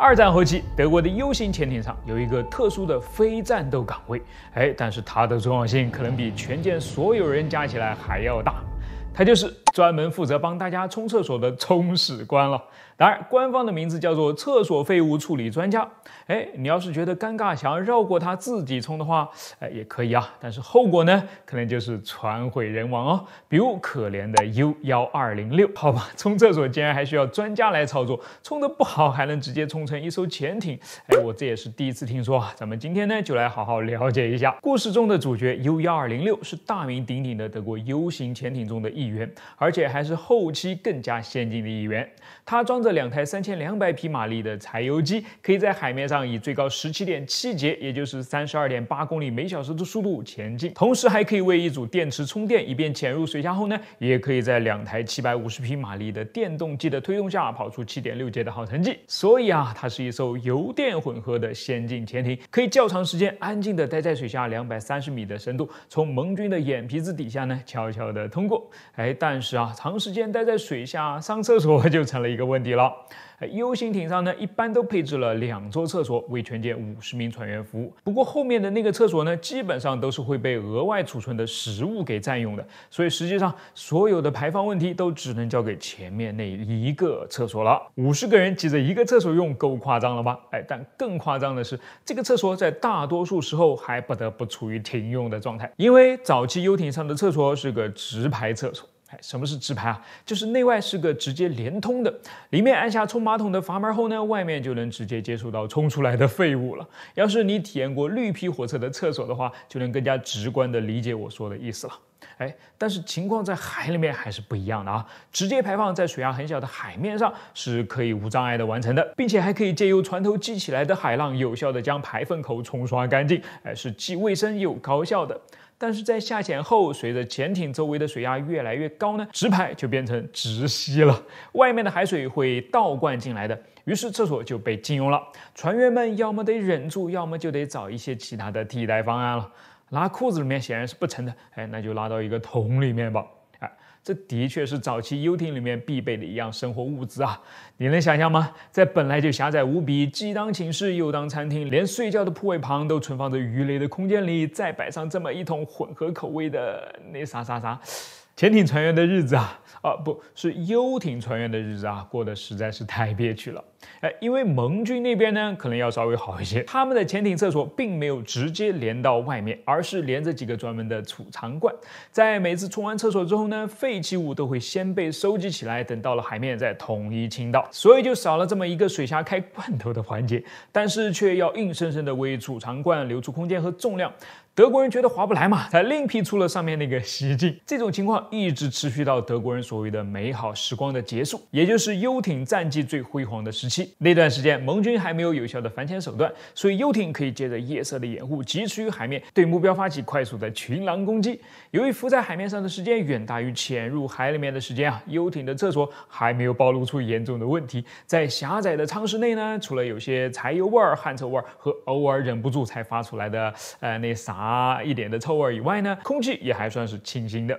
二战后期，德国的 U 型潜艇上有一个特殊的非战斗岗位，哎，但是它的重要性可能比全舰所有人加起来还要大，它就是专门负责帮大家冲厕所的冲屎官了。当然，官方的名字叫做“厕所废物处理专家”。哎，你要是觉得尴尬，想要绕过它自己冲的话，哎，也可以啊。但是后果呢，可能就是船毁人亡哦。比如可怜的 U1206，好吧，冲厕所竟然还需要专家来操作，冲得不好还能直接冲成一艘潜艇。哎，我这也是第一次听说。咱们今天呢，就来好好了解一下故事中的主角 U1206，是大名鼎鼎的德国 U 型潜艇中的一员，而且还是后期更加先进的一员。它装着。两台三千两百匹马力的柴油机可以在海面上以最高十七点七节，也就是三十二点八公里每小时的速度前进，同时还可以为一组电池充电，以便潜入水下后呢，也可以在两台七百五十匹马力的电动机的推动下跑出七点六节的好成绩。所以啊，它是一艘油电混合的先进潜艇，可以较长时间安静的待在水下两百三十米的深度，从盟军的眼皮子底下呢悄悄的通过。哎，但是啊，长时间待在水下上厕所就成了一个问题。了，哎，U 型艇上呢，一般都配置了两座厕所，为全舰五十名船员服务。不过后面的那个厕所呢，基本上都是会被额外储存的食物给占用的，所以实际上所有的排放问题都只能交给前面那一个厕所了。五十个人挤着一个厕所用，够夸张了吧？哎，但更夸张的是，这个厕所在大多数时候还不得不处于停用的状态，因为早期 U 艇上的厕所是个直排厕所。什么是直排啊？就是内外是个直接连通的，里面按下冲马桶的阀门后呢，外面就能直接接触到冲出来的废物了。要是你体验过绿皮火车的厕所的话，就能更加直观的理解我说的意思了。哎，但是情况在海里面还是不一样的啊，直接排放在水压很小的海面上是可以无障碍的完成的，并且还可以借由船头激起来的海浪，有效的将排粪口冲刷干净。哎，是既卫生又高效的。但是在下潜后，随着潜艇周围的水压越来越高呢，直排就变成直吸了，外面的海水会倒灌进来的，于是厕所就被禁用了。船员们要么得忍住，要么就得找一些其他的替代方案了。拉裤子里面显然是不成的，哎，那就拉到一个桶里面吧。这的确是早期游艇里面必备的一样生活物资啊！你能想象吗？在本来就狭窄无比、既当寝室又当餐厅、连睡觉的铺位旁都存放着鱼雷的空间里，再摆上这么一桶混合口味的那啥啥啥？潜艇船员的日子啊 啊，不是游艇船员的日子啊，过得实在是太憋屈了。哎，因为盟军那边呢，可能要稍微好一些，他们的潜艇厕所并没有直接连到外面，而是连着几个专门的储藏罐。在每次冲完厕所之后呢，废弃物都会先被收集起来，等到了海面再统一倾倒，所以就少了这么一个水下开罐头的环节。但是却要硬生生的为储藏罐留出空间和重量，德国人觉得划不来嘛，才另辟出了上面那个洗径。这种情况。一直持续到德国人所谓的美好时光的结束，也就是游艇战绩最辉煌的时期。那段时间，盟军还没有有效的反潜手段，所以游艇可以借着夜色的掩护，疾驰于海面，对目标发起快速的群狼攻击。由于浮在海面上的时间远大于潜入海里面的时间啊，游艇的厕所还没有暴露出严重的问题。在狭窄的舱室内呢，除了有些柴油味儿、汗臭味儿和偶尔忍不住才发出来的呃那啥一点的臭味儿以外呢，空气也还算是清新的。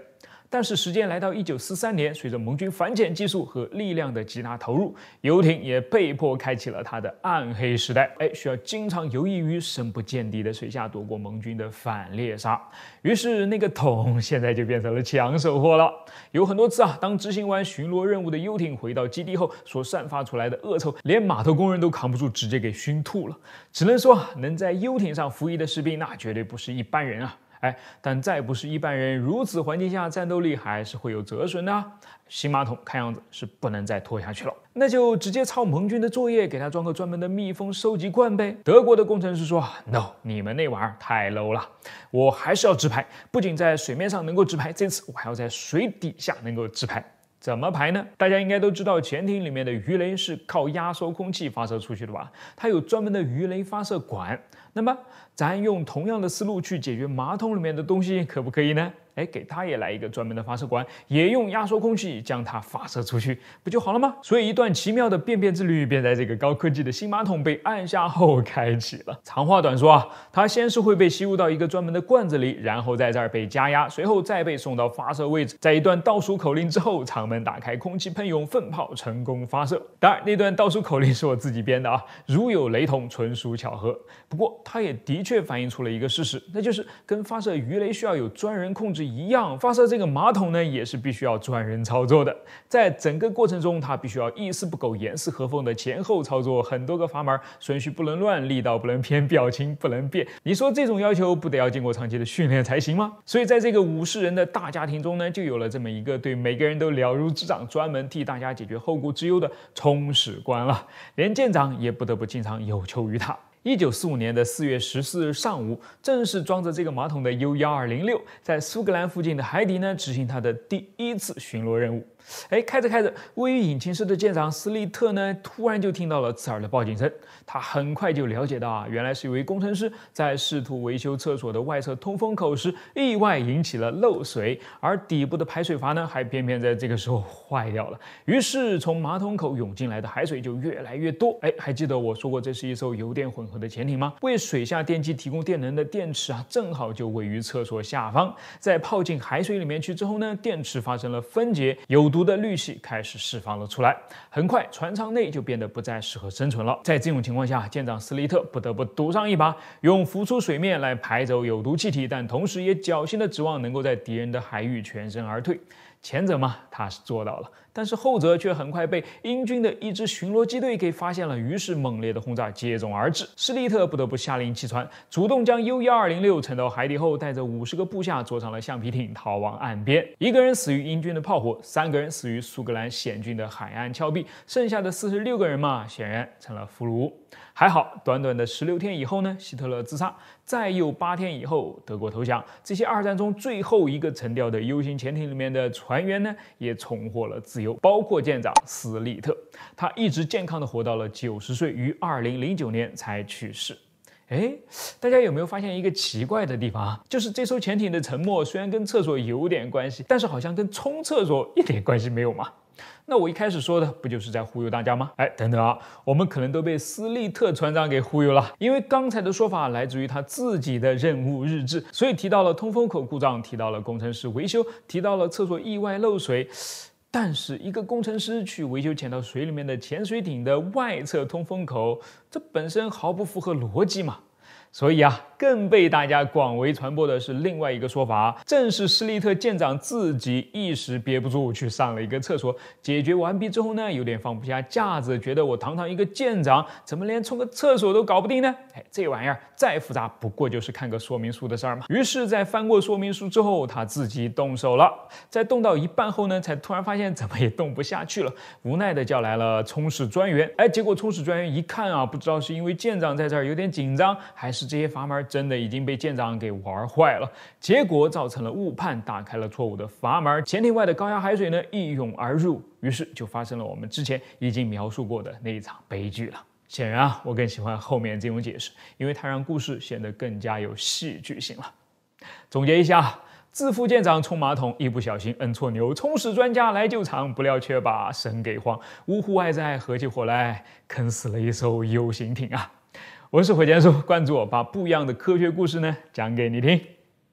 但是时间来到一九四三年，随着盟军反潜技术和力量的极大投入，游艇也被迫开启了它的暗黑时代。哎，需要经常游弋于深不见底的水下，躲过盟军的反猎杀。于是，那个桶现在就变成了抢手货了。有很多次啊，当执行完巡逻任务的游艇回到基地后，所散发出来的恶臭，连码头工人都扛不住，直接给熏吐了。只能说，能在游艇上服役的士兵，那绝对不是一般人啊。哎，但再不是一般人如此环境下战斗力还是会有折损的。新马桶看样子是不能再拖下去了，那就直接抄盟军的作业，给他装个专门的密封收集罐呗。德国的工程师说，no，你们那玩意儿太 low 了，我还是要直排，不仅在水面上能够直排，这次我还要在水底下能够直排。”怎么排呢？大家应该都知道潜艇里面的鱼雷是靠压缩空气发射出去的吧？它有专门的鱼雷发射管。那么，咱用同样的思路去解决马桶里面的东西，可不可以呢？哎，给它也来一个专门的发射管，也用压缩空气将它发射出去，不就好了吗？所以，一段奇妙的便便之旅便在这个高科技的新马桶被按下后开启了。长话短说啊，它先是会被吸入到一个专门的罐子里，然后在这儿被加压，随后再被送到发射位置。在一段倒数口令之后，舱门打开，空气喷涌，粪泡成功发射。当然，那段倒数口令是我自己编的啊，如有雷同，纯属巧合。不过。它也的确反映出了一个事实，那就是跟发射鱼雷需要有专人控制一样，发射这个马桶呢也是必须要专人操作的。在整个过程中，它必须要一丝不苟、严丝合缝的前后操作很多个阀门，顺序不能乱，力道不能偏，表情不能变。你说这种要求不得要经过长期的训练才行吗？所以在这个五十人的大家庭中呢，就有了这么一个对每个人都了如指掌、专门替大家解决后顾之忧的冲实官了，连舰长也不得不经常有求于他。一九四五年的四月十四日上午，正是装着这个马桶的 U 幺二零六在苏格兰附近的海底呢执行它的第一次巡逻任务。哎，开着开着，位于引擎室的舰长斯利特呢，突然就听到了刺耳的报警声。他很快就了解到啊，原来是一位工程师在试图维修厕所的外侧通风口时，意外引起了漏水，而底部的排水阀呢，还偏偏在这个时候坏掉了。于是从马桶口涌进来的海水就越来越多。哎，还记得我说过，这是一艘油电混。的潜艇吗？为水下电机提供电能的电池啊，正好就位于厕所下方。在泡进海水里面去之后呢，电池发生了分解，有毒的氯气开始释放了出来。很快，船舱内就变得不再适合生存了。在这种情况下，舰长斯利特不得不赌上一把，用浮出水面来排走有毒气体，但同时也侥幸的指望能够在敌人的海域全身而退。前者嘛。他是做到了，但是后者却很快被英军的一支巡逻机队给发现了，于是猛烈的轰炸接踵而至。施利特不得不下令弃船，主动将 U1206 沉到海底后，带着五十个部下坐上了橡皮艇逃往岸边。一个人死于英军的炮火，三个人死于苏格兰险峻的海岸峭壁，剩下的四十六个人嘛，显然成了俘虏。还好，短短的十六天以后呢，希特勒自杀；再有八天以后，德国投降。这些二战中最后一个沉掉的 U 型潜艇里面的船员呢？也重获了自由，包括舰长斯利特，他一直健康的活到了九十岁，于二零零九年才去世。哎，大家有没有发现一个奇怪的地方啊？就是这艘潜艇的沉没虽然跟厕所有点关系，但是好像跟冲厕所一点关系没有嘛？那我一开始说的不就是在忽悠大家吗？哎，等等啊，我们可能都被斯利特船长给忽悠了，因为刚才的说法来自于他自己的任务日志，所以提到了通风口故障，提到了工程师维修，提到了厕所意外漏水。但是一个工程师去维修潜到水里面的潜水艇的外侧通风口，这本身毫不符合逻辑嘛？所以啊。更被大家广为传播的是另外一个说法，正是施密特舰长自己一时憋不住去上了一个厕所，解决完毕之后呢，有点放不下架子，觉得我堂堂一个舰长，怎么连冲个厕所都搞不定呢？哎，这玩意儿再复杂不过就是看个说明书的事儿嘛。于是，在翻过说明书之后，他自己动手了，在动到一半后呢，才突然发现怎么也动不下去了，无奈的叫来了冲水专员。哎，结果冲水专员一看啊，不知道是因为舰长在这儿有点紧张，还是这些阀门。真的已经被舰长给玩坏了，结果造成了误判，打开了错误的阀门，潜艇外的高压海水呢一涌而入，于是就发生了我们之前已经描述过的那一场悲剧了。显然啊，我更喜欢后面这种解释，因为它让故事显得更加有戏剧性了。总结一下：自负舰长冲马桶，一不小心摁错牛，冲屎专家来救场，不料却把神给慌，呜呼外债合起伙来，坑死了一艘 U 型艇啊！我是火箭叔，关注我，把不一样的科学故事呢讲给你听。